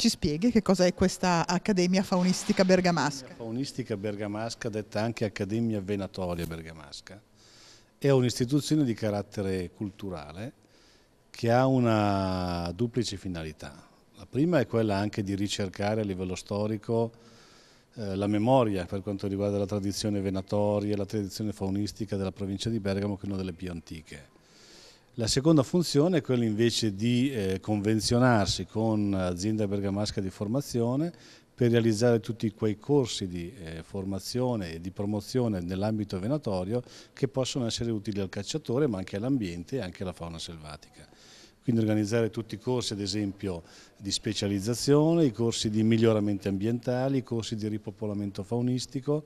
Ci spieghi che cos'è questa Accademia Faunistica Bergamasca? Accademia Faunistica Bergamasca, detta anche Accademia Venatoria Bergamasca, è un'istituzione di carattere culturale che ha una duplice finalità. La prima è quella anche di ricercare a livello storico eh, la memoria per quanto riguarda la tradizione venatoria, la tradizione faunistica della provincia di Bergamo, che è una delle più antiche la seconda funzione è quella invece di eh, convenzionarsi con azienda bergamasca di formazione per realizzare tutti quei corsi di eh, formazione e di promozione nell'ambito venatorio che possono essere utili al cacciatore ma anche all'ambiente e anche alla fauna selvatica. Quindi organizzare tutti i corsi ad esempio di specializzazione, i corsi di miglioramenti ambientali, i corsi di ripopolamento faunistico,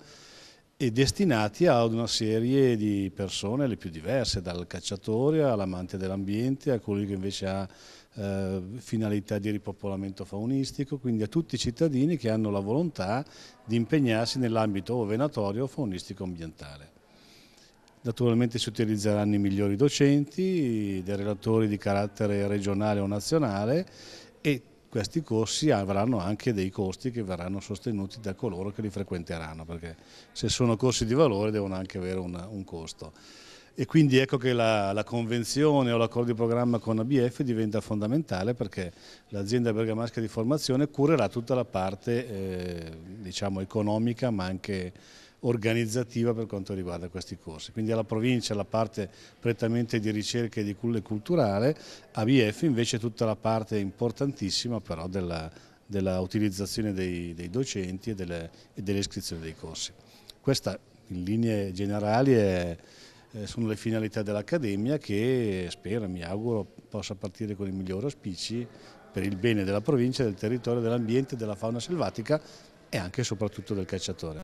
e destinati ad una serie di persone le più diverse, dal cacciatore all'amante dell'ambiente, a colui che invece ha eh, finalità di ripopolamento faunistico, quindi a tutti i cittadini che hanno la volontà di impegnarsi nell'ambito venatorio faunistico ambientale. Naturalmente si utilizzeranno i migliori docenti, dei relatori di carattere regionale o nazionale questi corsi avranno anche dei costi che verranno sostenuti da coloro che li frequenteranno, perché se sono corsi di valore devono anche avere un, un costo. E quindi ecco che la, la convenzione o l'accordo di programma con ABF diventa fondamentale perché l'azienda bergamasca di formazione curerà tutta la parte eh, diciamo economica ma anche organizzativa per quanto riguarda questi corsi. Quindi alla provincia la parte prettamente di ricerca e di culle culturale, a BF invece tutta la parte importantissima però della, della utilizzazione dei, dei docenti e delle, delle, iscrizioni dei corsi. Questa in linee generali è, sono le finalità dell'Accademia che spero, mi auguro, possa partire con i migliori auspici per il bene della provincia, del territorio, dell'ambiente, della fauna selvatica e anche e soprattutto del cacciatore.